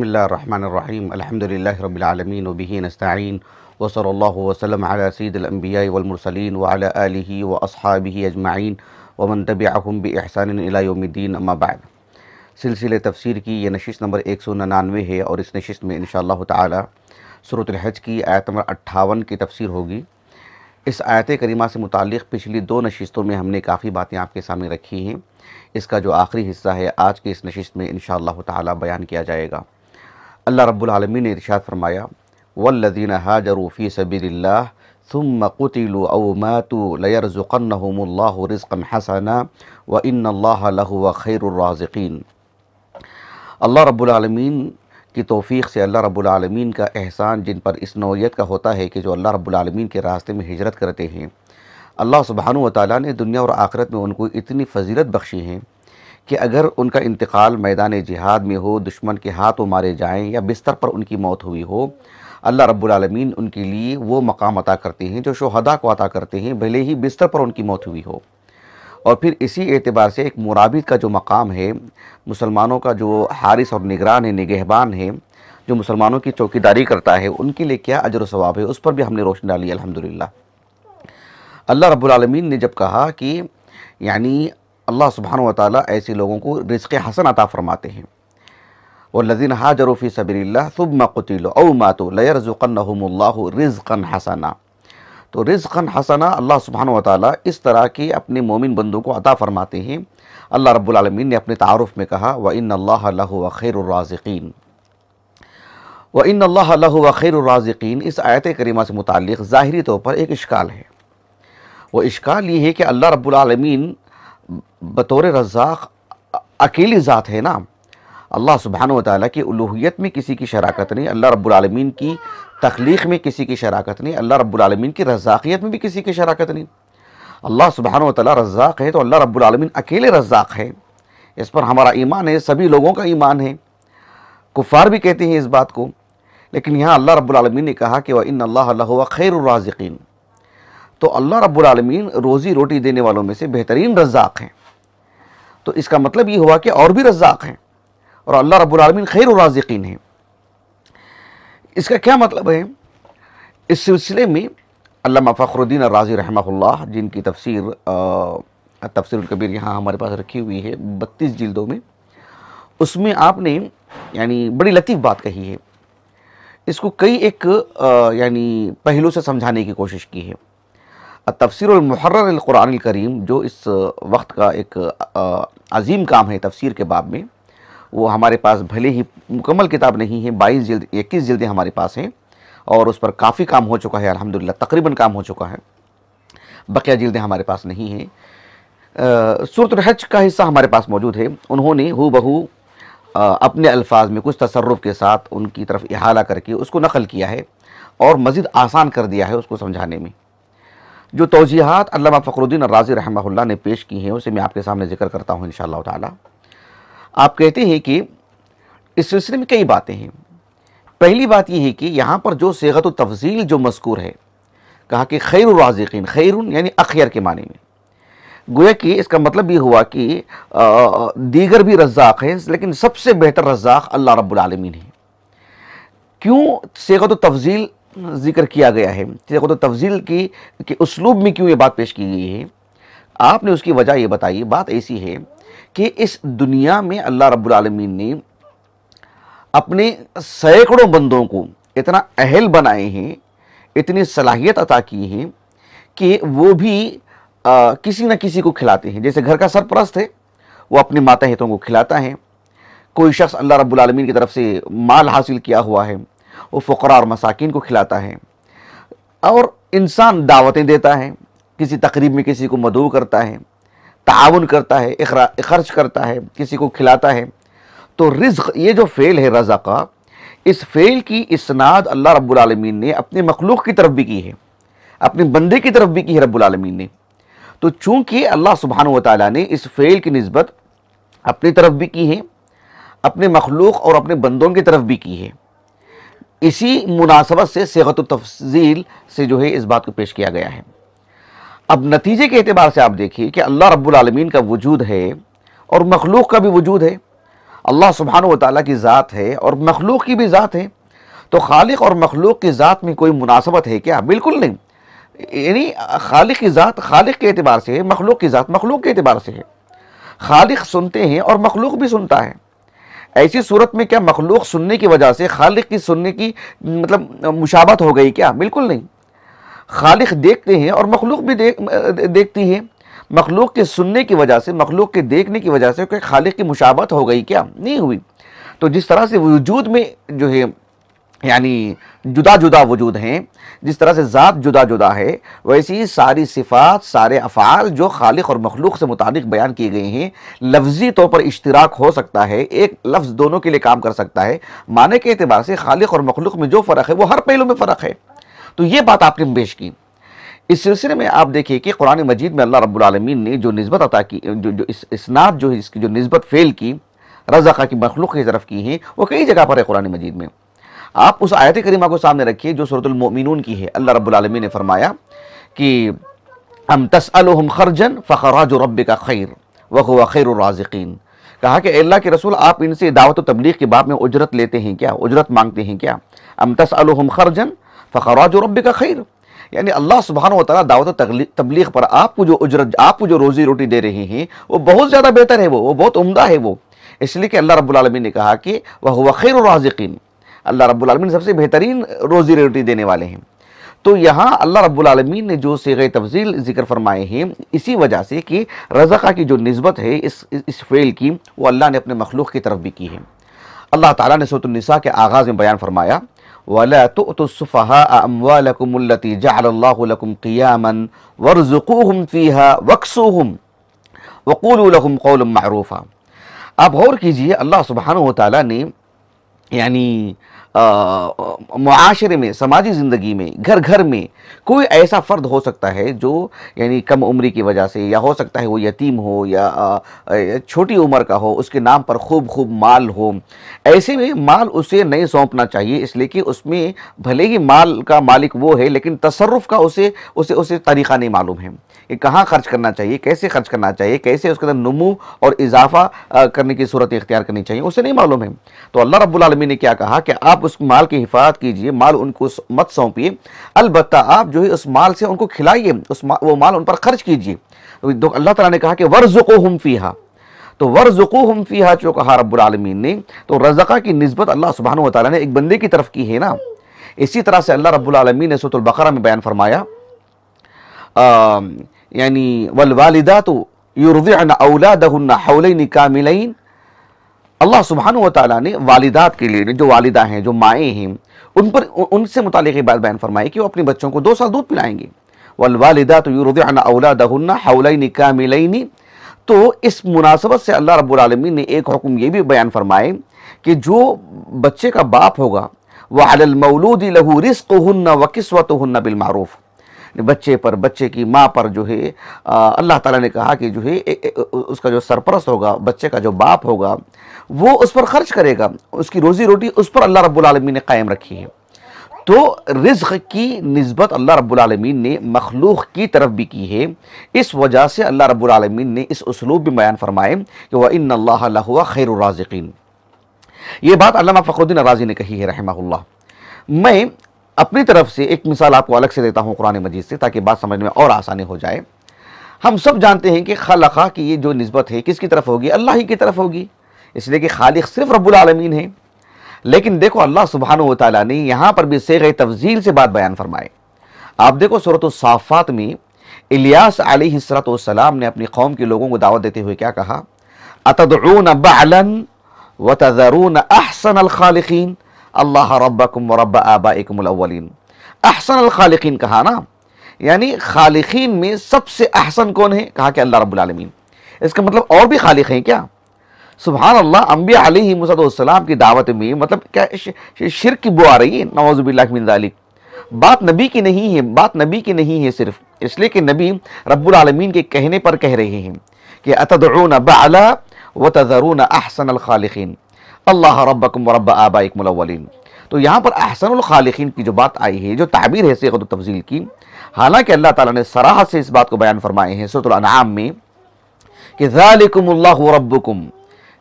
बसमीम अलहमदिल्लाबीआलमीन वबी नस्तिन वसल वसलम सईदलम्बिया वमरसलिन वाल व असहाबी अजमाइन वमन तबियाम बहसानदीन अम्माबाद सिलसिले तफसीर की यह नशिश नंबर एक सौ निन्यानवे है और इस नशिश में इन शाह तसूरत हज की आयत नंबर अट्ठावन की तफसीर होगी इस आयत करीमा से मुतक़ पिछली दो नशस्तों में हमने काफ़ी बातें आपके सामने रखी हैं इसका जो आखिरी हिस्सा है आज की इस नशस्त में इन शाह बयान किया जाएगा अल्लाह रब्लमी ने इर्शाद फरमाया वल्लिन हाजरूफ़ी सबील्ला ثم قتلوا أو ماتوا ليرزقنهم الله رزقا حسنا وإن الله خير الرازقين अल्लाह रबालमीन की तोफ़ी से अल्लाह रब्लमीन का एहसान जिन पर इस नौीयत का होता है कि जो अल्लाह रब्लम के रास्ते में हिजरत करते हैं अल्लाह सुबहान ताली ने दुनिया और आखरत में उनको इतनी फजीलत बख्शी है कि अगर उनका इंतकाल मैदान जिहाद में हो दुश्मन के हाथों मारे जाएँ या बिस्तर पर उनकी मौत हुई हो अल्लाह रब्लम उनके लिए वो मकाम अता करते हैं जो शहदा को अता करते हैं भले ही बिस्तर पर उनकी मौत हुई हो और फिर इसी एतबार से एक मुराबिद का जो मकाम है मुसलमानों का जो हारिस और निगरान है निगहबान है जो मुसलमानों की चौकीदारी करता है उनके लिए क्या अजर स्वाब है उस पर भी हमने रोशनी डाली अलहमदिल्ला अल्लाह रब्लम ने जब कहा कि यानी अल्लाह सुबहान वाली ऐसे लोगों को रिज़ हसन अता फरमाते हैं और लजीन हाजरूफ़ी सबरी सुब मकुतिलो अव मातो रिज़ हसना तो रिज़न हसना अल्लाह सुबहान वाली इस तरह की अपने मोमिन बंदों को अता फ़रमाते हैं अल्लाह रब्लमिन ने अपने तारफ़ में कहा व इन अल्लाह व इन अल्लाह खैरराज़िकीन इस आयत करीमा से मुतक़ ज़ाहरी तौर पर एक इश्काल है वह इश्काल ये है कि अल्लाह रब्लमीन बतौर रज़ाक अकेली ज़ात है ना अल्लाह सुबहान वाली की उलूहियत में किसी की शराकत नहीं अल्लाह रब्लमीन की तख्लीक में किसी की शराकत नहीं अल्लाह रब्बुलमीन की रज़ाकियत में भी किसी की शराकत नहीं अल्लाह सुबहान तला रज़ाक है तो अल्लाह रब्बुलमीन अकेले रज़ाक है इस पर हमारा ईमान है सभी लोगों का ईमान है कुफ़ार भी कहते हैं इस बात को लेकिन यहाँ अल्लाह रब्बुलमीन ने कहा कि वह इन अल्लाह खैरराज़िकीन तो अल्लाह रब्लम रोज़ी रोटी देने वालों में से बेहतरीन रज़ाक हैं तो इसका मतलब ये हुआ कि और भी रज़ाक हैं और अल्लाह खैर खैरराज़िकीन है इसका क्या मतलब है इस सिलसिले में अल्लाह फ़खरुद्दीन राजी रहमतुल्लाह जिनकी तफसीर तफसर कबीर यहाँ हमारे पास रखी हुई है बत्तीस जल्दों में उसमें आपने यानी बड़ी लतीफ़ बात कही है इसको कई एक यानी पहलू से समझाने की कोशिश की है तफसरमहर्रक़ुरान करीम जो इस वक्त का एक अजीम काम है तफसीर के बाब में वो हमारे पास भले ही मुकम्मल किताब नहीं है बाईस जल्द इक्कीस जल्दें हमारे पास हैं और उस पर काफ़ी काम हो चुका है अलहमदिल्ला तकरीबन काम हो चुका है बकिया जल्दें हमारे पास नहीं हैं सूरत हज का हिस्सा हमारे पास मौजूद है उन्होंने हु बहू अपने अल्फाज में कुछ तसरफ के साथ उनकी तरफ इहाला करके उसको नकल किया है और मज़ीद आसान कर दिया है उसको समझाने में जो तोजीहत अल्लाह फ़खरुद्दीन राजी रहमल ने पेश की हैं उसे मैं आपके सामने जिक्र करता हूँ इन ताला आप कहते हैं कि इस सिलसिले में कई बातें हैं पहली बात यह है कि यहाँ पर जो सेहत तफजील जो मस्कूर है कहा कि खैर राजन खैरुन यानी अखियर के माने में गोया कि इसका मतलब ये हुआ कि दीगर भी रजाक हैं लेकिन सबसे बेहतर रजाक अल्लाह रब्बुलमीन है क्यों सेगत तफजील जिक्र किया गया है व तफजील की के उसलूब में क्यों ये बात पेश की गई है आपने उसकी वजह ये बताई बात ऐसी है कि इस दुनिया में अल्लाह रब्बुल ने अपने सैकड़ों बंदों को इतना अहल बनाए हैं इतनी सलाहियत अता की है कि वो भी आ, किसी न किसी को खिलाते हैं जैसे घर का सरपरस्त है वो अपने माता हितों को खिलाता है कोई शख्स अल्लाह रब्बुल की तरफ से माल हासिल किया हुआ है वो फ़ुकरा और मसाकिन को खिलाता है और इंसान दावतें देता है किसी तकरीब में किसी को मदू करता है ताउन करता है खर्च करता है किसी को खिलाता है तो रिज़ ये जो फ़ेल है रज़ा का इस फ़ेल की इसनाद अल्लाह रब्बुल रबालमीन ने अपने मखलूक की तरफ भी की है अपने बंदे की तरफ भी की है रबालमीन ने तो चूँकि अल्लाह सुबहान ताली ने इस फ़ेल की नस्बत अपनी तरफ भी की है अपने मखलूक और अपने बंदों की तरफ भी की है इसी मुनासबत से सेहत तफजील से जो है इस बात को पेश किया गया है अब नतीजे के अतबार से आप देखिए कि अल्लाह रब्बुलमीन का वजूद है और मखलूक का भी वजूद है अल्लाह सुबहान वाली की ज़ात है और मखलूक की भी ज़ात है तो खालिक और मखलूक की ज़ात में कोई मुनासबत है क्या बिल्कुल नहीं यानी खालिक की ज़ात खालिक के अतबार से है मखलूक की ज़ात मखलूक के अतबार से है खालिक सुनते हैं और मखलूक भी सुनता है ऐसी सूरत में क्या मखलूक सुनने की वजह से खालिक की सुनने की मतलब मुशाबत हो गई क्या बिल्कुल नहीं खालिख देखते हैं और मखलूक भी देख देखती है मखलूक के सुनने की वजह से मखलूक के देखने की वजह से कि की मुशाबत हो गई क्या नहीं हुई तो जिस तरह से वजूद में जो है यानी जुदा जुदा वजूद हैं जिस तरह से ज़ात जुदा जुदा है वैसी ही सारी सिफ़ात सारे अफ़ाल जो खालिक और मखलूक से मुताबिक बयान किए गए हैं लफ्ज़ी तौर पर इश्तराक हो सकता है एक लफ्ज़ दोनों के लिए काम कर सकता है माने के अतबार से खालिक और मखलूक में जो फ़र्क है वो हर पहलू में फ़र्क है तो ये बात आपने पेश की इस सिलसिले में आप देखिए कि कुरान मजीद में अल्लाह रब्बुल आलमीन ने जो नस्बत अता की जो जो इस इसनाद जो है इसकी जो नस्बत फेल की रज़ा की मखलूक की तरफ की है वो कई जगह पर है कुरान मजीद में आप उस आयत करीमा को सामने रखिए जो सूरतमिन की है अल्लाह रब्बुल आलमीन ने फरमाया कि हम तसअलहम खर्जन फ़खराज रब का खैर वह खैर राजिकीन कहा कि अल्लाह के रसूल आप इनसे दावत तबलीग के बाब में उजरत लेते हैं क्या उजरत मांगते हैं क्या हम तसअलहम खर्जन फ़राज रब का खैर यानी अल्लाह सुबहान वाली दावत तबलीग पर आपको जो उजरत आपको जो रोज़ी रोटी दे रही हैं वो बहुत ज़्यादा बेहतर है वो वो बहुत उम्दा है वो इसलिए कि अल्लाह रब्लमी ने कहा कि वह और राजिकीन अल्लाह रब्लमिन सबसे बेहतरीन रोज़ी रोटी देने वाले हैं तो यहाँ अल्लाह रब्लमीन ने जो सीगे तफजील जिक्र फरमाए हैं इसी वजह से कि रज़ा की जो नस्बत है इस इस फेल की वो अल्लाह ने अपने मखलूक की तरफ भी की है अल्लाह ताला ने सोतुलनिसा के आगाज़ में बयान फरमाया ولا تؤتوا السفهاء أموالكم التي جعل الله لكم قياما وارزقوهم فيها واكسوهم وقولوا لهم قولا معروفا आप गौर कीजिए अल्लाह सुबहान तला ने यानी معاشرے میں سماجی زندگی میں گھر گھر میں कोई ऐसा फ़र्द हो सकता है जो यानी कम उम्र की वजह से या हो सकता है वो यतीम हो या छोटी उम्र का हो उसके नाम पर खूब खूब माल हो ऐसे में माल उसे नहीं सौंपना चाहिए इसलिए कि उसमें भले ही माल का मालिक वो है लेकिन तसरफ़ का उसे उसे उसे तरीक़ा नहीं मालूम है कि कहाँ खर्च करना चाहिए कैसे खर्च करना चाहिए कैसे उसके अंदर नमू और इजाफा करने की सूरत इख्तियार करनी चाहिए उसे नहीं मालूम है तो अल्लाह रब्बुल रबालमी ने क्या कहा कि आप उस माल की हिफाजत कीजिए माल उनको मत सौंपिए अलबत्ता आप जो है उस माल से उनको खिलाइए उस मा, वो माल उन पर खर्च कीजिए तो अल्लाह तला ने कहा कि वर्जुको हम फीहा तो वर्जुको हम फीहा जो कहा रबालमीन ने तो रज़का की नस्बत अल्लाह सुबहान तला ने एक बंदे की तरफ की है ना इसी तरह से अल्लाह रब्बुलमीन ने सतुल्बकरा में बयान फरमाया यानी वल वालदा तो अल्लाह सुबहान तला ने वालदात के लिए जो वालदा हैं जो माएँ हैं उन पर उनसे मुतल ये बात बयान फरमाई कि वो अपने बच्चों को दो साल दूध पिलाएंगे वलवालिदा तो यूरदाना अवला दहुन्ना हौलैनी कामिलैनी तो इस मुनासबत से अल्लाह रब्बुल रबालमीन ने एक हुक्म ये भी बयान फरमाए कि जो बच्चे का बाप होगा वह अल लहू रिस्क हन्ना व किस्वत हन्ना बिलमूफ बच्चे पर बच्चे की माँ पर जो है अल्लाह ताला ने कहा कि जो है उसका जो सरपरस होगा बच्चे का जो बाप होगा वो उस पर खर्च करेगा उसकी रोज़ी रोटी उस पर अल्लाह रब्बुल ने कायम रखी है तो रिज्क की नस्बत अल्लाह रब्बुल ने मखलूक की तरफ भी की है इस वजह से अल्लाह रब्बुल ने इस उसलूब भी बयान फरमाए कि वह इन अल्लाह खैर राज़िकीन ये बात अल्लामा फ़खरुद्दीन राजी ने कही है रहमा मैं अपनी तरफ से एक मिसाल आपको अलग से देता हूँ कुरान मजीद से ताकि बात समझ में और आसानी हो जाए हम सब जानते हैं कि खलखा की ये जो नस्बत है किसकी तरफ होगी अल्लाह ही की तरफ होगी इसलिए कि खालिक सिर्फ रबालमीन है लेकिन देखो अल्लाह सुबहान तला ने यहाँ पर भी से तफजील से बात बयान फरमाए आप देखो सूरत साफ़ात में इलियास सलाम ने अपनी कौम के लोगों को दावत देते हुए क्या कहा अतदरून बलन व तजरून अहसन अलखालिकीन अल्लाह रबकुम रब आबाकमलवलिन अहसन अलखालिकीन कहा ना यानी खालिकीन में सबसे अहसन कौन है कहा कि अल्लाह रबालमीन इसका मतलब और भी खालिक हैं क्या सुबहान अल्लाह अम्बिया अली मुसदलाम की दावत में मतलब क्या शिर की बो आ रही है नवाजुबिल्लाक बात नबी की नहीं है बात नबी की नहीं है सिर्फ इसलिए कि नबी रबालमीन के कहने पर कह रहे हैं कि अतदरून बला व तजरून अहसन खालिन अल्लाह रबकम रब आबाकमलिन तो यहाँ पर अहसन खालिन की जो बात आई है जो ताबीर है सैद तफजील की हालांकि अल्लाह ताला ने सराह से इस बात को बयान फरमाए हैं सुरतम में कि ज़ालिकुम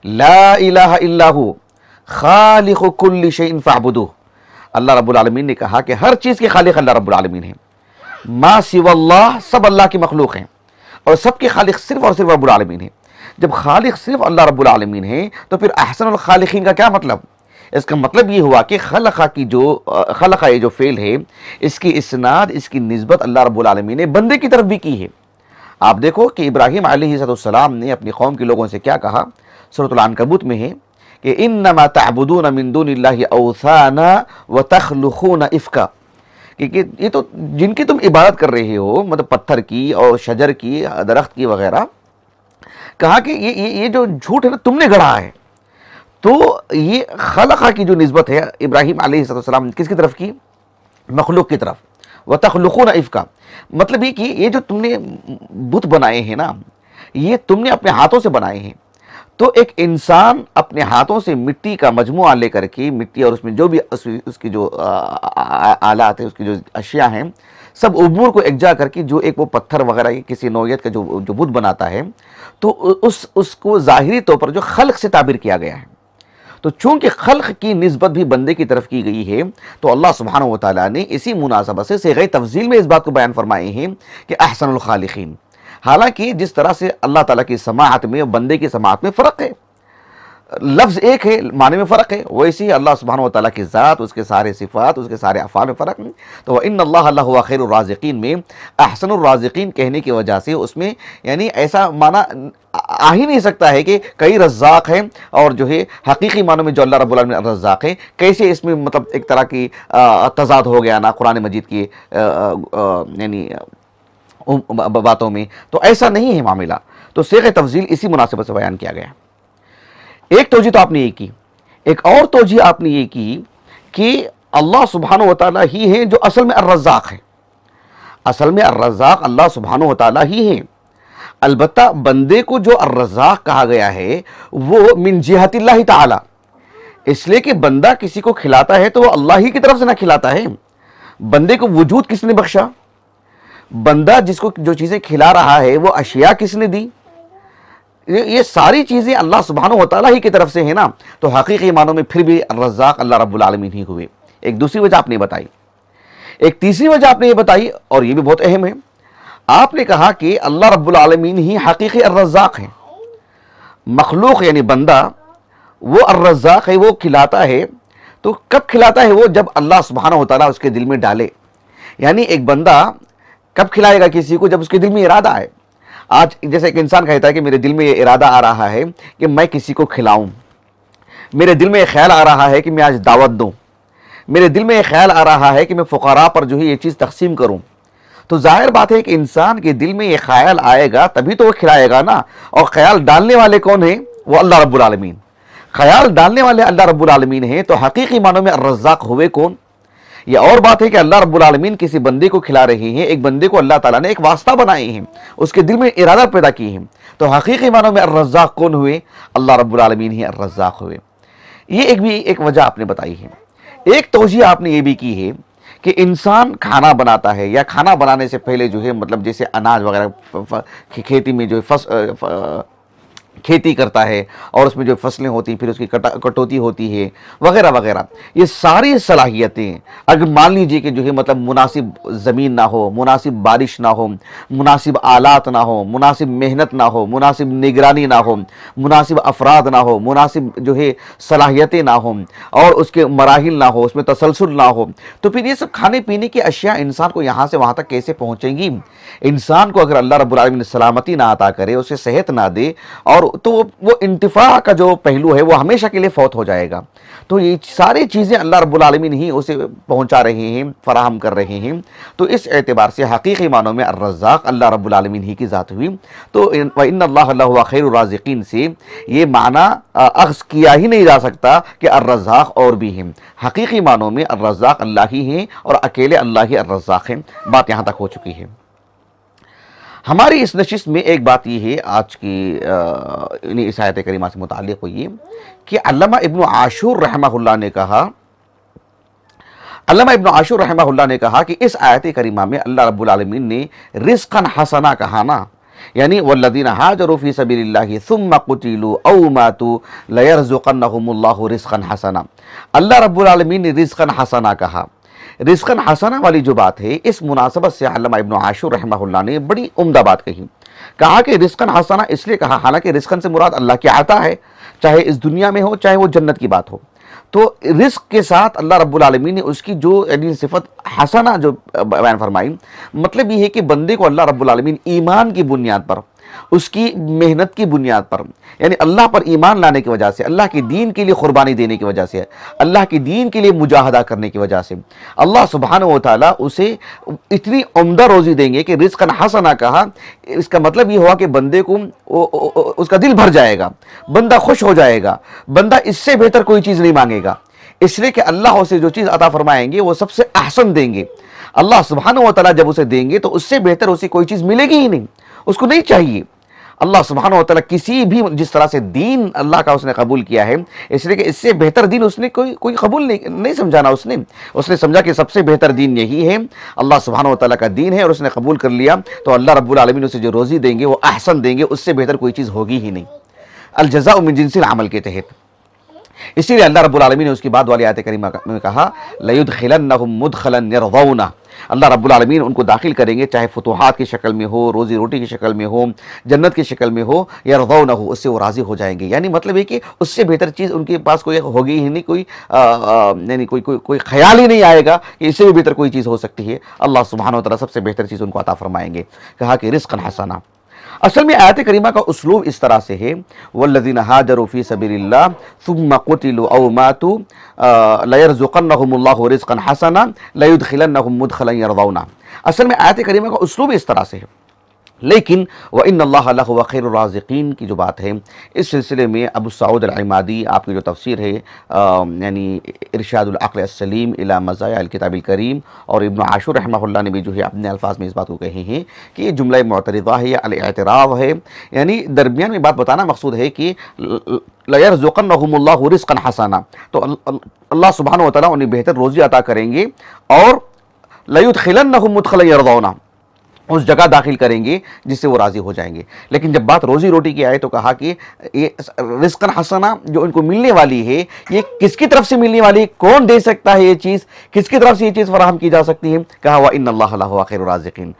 ला इलाहा इल्लाहु कुल्ली अल्लाह रब्बुल आलमीन ने कहा कि हर चीज़ के खालिक अल्लाह रब्बुल आलमीन है माँ सिवल्लाह सब अल्लाह की मखलूक हैं और सबके खालिक सिर्फ और सिर्फ रब्बुल आलमीन है जब खालिक सिर्फ अल्लाह रब्बुल आलमीन है तो फिर अहसन खालिकिन का क्या मतलब इसका मतलब ये हुआ कि खलखा की जो खलखा ये जो फ़ेल है इसकी इसनाद इसकी नस्बत अल्लाह रब्बुल आलमीन ने बंदे की तरफ भी की है आप देखो कि इब्राहिम सलाम ने अपनी कौम के लोगों से क्या कहा सूरतलानकबूत में है कि इन नमा तबुदून मिंदूनसाना व तखलखून इफ़का कि ये तो जिनकी तुम इबादत कर रहे हो मतलब पत्थर की और शजर की दरख्त की वगैरह कहा कि ये ये जो झूठ है ना तुमने गढ़ा है तो ये खलखा की जो नस्बत है इब्राहिम किस किसकी तरफ की मखलूक की तरफ व तखलखून इफ़का मतलब ये कि ये जो तुमने बुत बनाए हैं ना ये तुमने अपने हाथों से बनाए हैं तो एक इंसान अपने हाथों से मिट्टी का मजमु लेकर के मिट्टी और उसमें जो भी उस, उसकी जो आलात है उसकी जो अशिया हैं सब उबूर को एकजा करके जो एक वो पत्थर वगैरह की किसी नौीयत का जो जो बुद्ध बनाता है तो उस उसको ज़ाहरी तौर पर जो ख़ल़ से ताबिर किया गया है तो चूंकि ख़ल़ की नस्बत भी बंदे की तरफ की गई है तो अल्लाह सुबहान वाली ने इसी मुनासबत से गई तफजील में इस बात को बयान फरमाए हैं कि अहसन खालिन हालांकि जिस तरह से अल्लाह ताला की समात में बंदे की समात में फ़र्क है लफ्ज़ एक है माने में फ़र्क है वैसे ही अल्लाह सुबहान तला की ज़ात उसके सारे सिफ़ात उसके सारे अफ़ाल में फ़र्क है तो इन अल्लाह खैरराज़िकीन में अहसनराज़िकीन कहने की वजह से उसमें यानी ऐसा माना आ ही नहीं सकता है कि कई रजाक हैं और जो है हकीकी मानों में जो अल्लाह रब्बुल रबुल रज़ाक हैं कैसे इसमें मतलब एक तरह की तजाद हो गया ना कुरान मजीद की यानी बातों में तो ऐसा नहीं है मामला तो शेख तफजील इसी मुनासिबत से बयान किया गया एक तोजी तो आपने ये की एक और तोजी आपने ये की कि अल्लाह सुबहान वाली ही हैं जो असल में अर्रजाक है असल में अर्रजाक अल्लाह सुबहान वाली ही हैं अलबत् बंदे को जो अर्रजाक कहा गया है वो मिन जिहतिल्ला इसलिए कि बंदा किसी को खिलाता है तो वह अल्लाह ही की तरफ से ना खिलाता है बंदे को वजूद किसने बख्शा बंदा जिसको जो चीज़ें खिला रहा है वो अशिया किसने दी ये सारी चीज़ें अल्लाह सुबहान वाली ही की तरफ से है ना तो हकीकी मानों में फिर भी रज़ाक अल्लाह रब्लमिन ही हुए एक दूसरी वजह आपने बताई एक तीसरी वजह आपने ये बताई और ये भी बहुत अहम है आपने कहा कि अल्लाह रब्लमिन ही हकीकी अर्रज़ाक है मखलूक यानी बंदा वो अर्रज़ाक है वो खिलाता है तो कब खिलाता है वो जब अल्लाह सुबहाना होता उसके दिल में डाले यानी एक बंदा कब खिलाएगा किसी को जब उसके दिल में इरादा है आज जैसे एक इंसान कहता है कि मेरे दिल में ये इरादा आ रहा है कि मैं किसी को खिलाऊं मेरे दिल में ये ख्याल आ रहा है कि मैं आज दावत दूं मेरे दिल में ये ख्याल आ रहा है कि मैं फ़ुकारा पर जो है ये चीज़ तकसीम करूं तो जाहिर बात है कि इंसान के दिल में ये ख्याल आएगा तभी तो वो खिलाएगा ना और ख्याल डालने वाले कौन है वो अल्लाह रब्बुल आलमीन ख्याल डालने वाले अल्लाह रब्बुल आलमीन हैं तो हकीकी मानों में रज्जाक हुए कौन ये और बात है कि अल्लाह रब्बुल आलमीन किसी बंदे को खिला रहे हैं एक बंदे को अल्लाह ताला ने एक वास्ता बनाए हैं उसके दिल में इरादा पैदा की है तो हकीकी मानों में अर्रजाक कौन हुए अल्लाह रब्बुल आलमीन ही अर्रजाक हुए ये एक भी एक वजह आपने बताई है एक तोजी आपने ये भी की है कि इंसान खाना बनाता है या खाना बनाने से पहले जो है मतलब जैसे अनाज वगैरह खेती में जो है फस खेती करता है और उसमें जो फसलें होती हैं फिर उसकी कटा कटौती होती है वगैरह वगैरह ये सारी सलाहियतें अगर मान लीजिए कि जो है मतलब मुनासिब ज़मीन ना हो मुनासिब बारिश ना हो मुनासिब आलात ना हो मुनासिब मेहनत ना हो मुनासिब निगरानी ना हो मुनासिब अफराद ना हो मुनासिब जो है सलाहियतें ना हों और उसके मराहल ना हो उसमें तसलसल ना हो तो फिर ये सब खाने पीने की अशिया इंसान को यहाँ से वहाँ तक कैसे पहुँचेंगी इंसान को अगर अल्लाह रब्बुल सलामती ना अता करे उसे सेहत ना दे और तो वो इंतफा का जो पहलू है वो हमेशा के लिए फौत हो जाएगा तो ये सारी चीज़ें अल्लाह रबालमी नहीं ही उसे पहुँचा रहे हैं फराहम कर रहे हैं तो इस एतबार से हकीकी मानों में अर्रज़ाक अल्लाह रबालमीन ही की ज़ात हुई तो इन अल्लाह खैर से ये माना अक्स किया ही नहीं जा सकता कि अर्रज़ाक और भी हैं हकीकी मानों में अर्रज़ाक अल्लाह ही हैं और अकेले अल्लाह ही अर्रज़ाक हैं बात यहाँ तक हो चुकी है हमारी इस नशिश में एक बात ये है आज की इस आयत करीमा से मुतल हुई कि अल्लामा इब्न आशूर रहमा ने कहा अल्लामा इब्न आशूर रहमा ने कहा कि इस आयत करीमा में अल्लाह रबालमीन ने रिस्कन हसना कहा ना यानी वल्लदीन हाजरूफ़ी सबी सुम कुतीलू औ रिस्कन हसना अल्लाह रबालमीन ने रिस्कन हसना कहा रिस्कन हसना वाली जो बात है इस मुनासबत से अल्लामा इब्न आशुर ने बड़ी उम्दा बात कही कहा कि रिस्कन हसना इसलिए कहा हालांकि रिस्कन से मुराद अल्लाह की आता है चाहे इस दुनिया में हो चाहे वो जन्नत की बात हो तो रिस्क के साथ अल्लाह रब्बुल आलमीन ने उसकी जो यानी सिफत हसना जो बयान फरमाई मतलब ये है कि बंदे को अल्लाह रब्बुल आलमीन ईमान की बुनियाद पर उसकी मेहनत की बुनियाद पर यानी अल्लाह पर ईमान लाने की वजह से अल्लाह के दीन के लिए कुर्बानी देने की वजह से अल्लाह के दीन के लिए मुजाहदा करने की वजह से अल्लाह सुबहान व उसे इतनी उमदा रोज़ी देंगे कि रिस्क हसना कहा इसका मतलब ये हुआ कि बंदे को उसका दिल भर जाएगा बंदा खुश हो जाएगा बंदा इससे बेहतर कोई चीज़ नहीं मांगेगा इसलिए कि अल्लाह उसे जो चीज़ अता फरमाएंगे वो सबसे अहसन देंगे अल्लाह सुबहान व जब उसे देंगे तो उससे बेहतर उसे कोई चीज़ मिलेगी ही नहीं उसको नहीं चाहिए अल्लाह सुबहान तला किसी भी जिस तरह से दीन अल्लाह का उसने कबूल किया है इसलिए कि इससे बेहतर दीन उसने कोई कोई कबूल नहीं नहीं समझाना उसने उसने समझा कि सबसे बेहतर दीन यही है अल्लाह सुबहान तला का दीन है और उसने कबूल कर लिया तो अल्लाह रब्लमिन उसे जो रोज़ी देंगे वो अहसन देंगे उससे बेहतर कोई चीज़ होगी ही नहीं अलजज़ा उमजिनसिल अमल के तहत इसीलिए अल्लाह रब्बुल आलमीन ने उसकी बाद वाली आयत करीमा में कहा लयुद खिलन मुद खलन रवना अल्लाह रब्बुल आलमीन उनको दाखिल करेंगे चाहे फतुहात की शक्ल में हो रोज़ी रोटी की शक्ल में हो जन्नत की शक्ल में हो या रजाव हो उससे वो राज़ी हो जाएंगे यानी मतलब ये कि उससे बेहतर चीज़ उनके पास कोई होगी ही नहीं कोई यानी कोई कोई कोई ख्याल ही नहीं आएगा कि इससे भी बेहतर कोई चीज़ हो सकती है अल्लाह सुबहान तला सबसे बेहतर चीज़ उनको अता फरमाएंगे कहा कि रिस्क हसाना असल में आयत करीमा का उसलूब इस तरह से है वल्लिन हाजरूफ़ी सबील्ला सुमतिल अवमातु लयरज़ुक़न हसना लयुदखिलन मुदखलना असल में आयत करीमा का उसलूब इस तरह से है लेकिन व इन अल्लाह खैर की जो बात है इस सिलसिले में अबू सऊद अलमादी आपकी जो तफसीर है यानी इरशादुल्अल सलीम इला मज़ा अलकताबिल करीम और इबन आशुर रहमल्ला ने भी जो है अपने अल्फाज में इस बात को कहे हैं कि ये जुमला मतरदा है या अलतराव है यानी दरमियान में बात बताना मकसूद है कि लयर जोकन रिस्क हसाना तो अल्लाह सुबहान वाली उन्हें बेहतर रोज़ी अदा करेंगे और लयुत खिलन मुतखल यरदौना उस जगह दाखिल करेंगे जिससे वो राज़ी हो जाएंगे लेकिन जब बात रोज़ी रोटी की आए तो कहा कि ये रिस्कन हसना जो इनको मिलने वाली है ये किसकी तरफ से मिलने वाली है कौन दे सकता है ये चीज़ किसकी तरफ से ये चीज़ फराहम की जा सकती है कहा हुआ इन अल्लाह खैर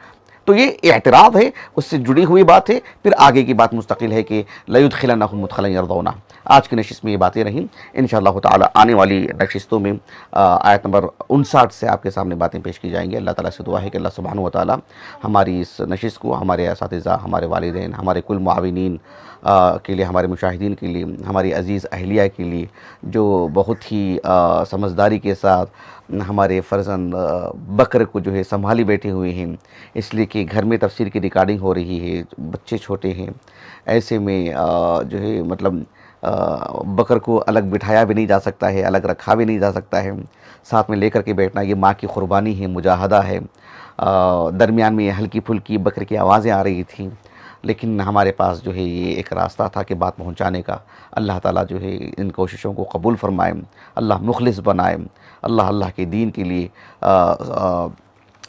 तो ये एतराज़ है उससे जुड़ी हुई बात है फिर आगे की बात मुस्तकिल है कि लयुद खिला नखमद यरदौना आज की नशिश में ये बातें रहीं इन ताला आने वाली नशिस्तों में आयत नंबर उनसाठ से आपके सामने बातें पेश की जाएंगी अल्लाह ताला से दुआ है कि अल्लाह सुबहान ताली हमारी इस नशिश को हमारे इस हमारे वालदे हमारे कुल माविन के लिए हमारे मुशाहिदीन के लिए हमारी अज़ीज़ अहलिया के लिए जो बहुत ही समझदारी के साथ हमारे फ़र्जंद बकर को जो है संभाली बैठे हुए हैं इसलिए कि घर में तफसीर की रिकॉर्डिंग हो रही है बच्चे छोटे हैं ऐसे में जो है मतलब बकर को अलग बिठाया भी नहीं जा सकता है अलग रखा भी नहीं जा सकता है साथ में लेकर के बैठना ये माँ की क़ुरबानी है मुजाहदा है दरमियान में हल्की फुल्की बकर की आवाज़ें आ रही थी लेकिन हमारे पास जो है ये एक रास्ता था कि बात पहुंचाने का अल्लाह ताला जो है इन कोशिशों को कबूल फरमाए अल्लाह मुखलिस बनाए अल्लाह अल्लाह के दीन के लिए आ, आ,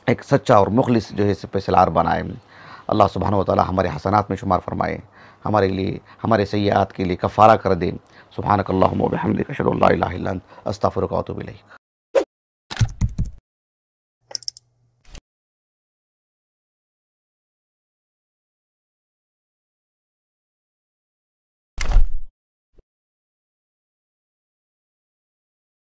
एक सच्चा और मुखलिस जो है सिपसलार बनाए अल्लाह सुबहान वाली हमारे हसनात में शुमार फरमाए हमारे लिए हमारे सयाहत के लिए कफ़ारा कर दे सुबहानकल्ला हमद अशद अस्ताफ़र का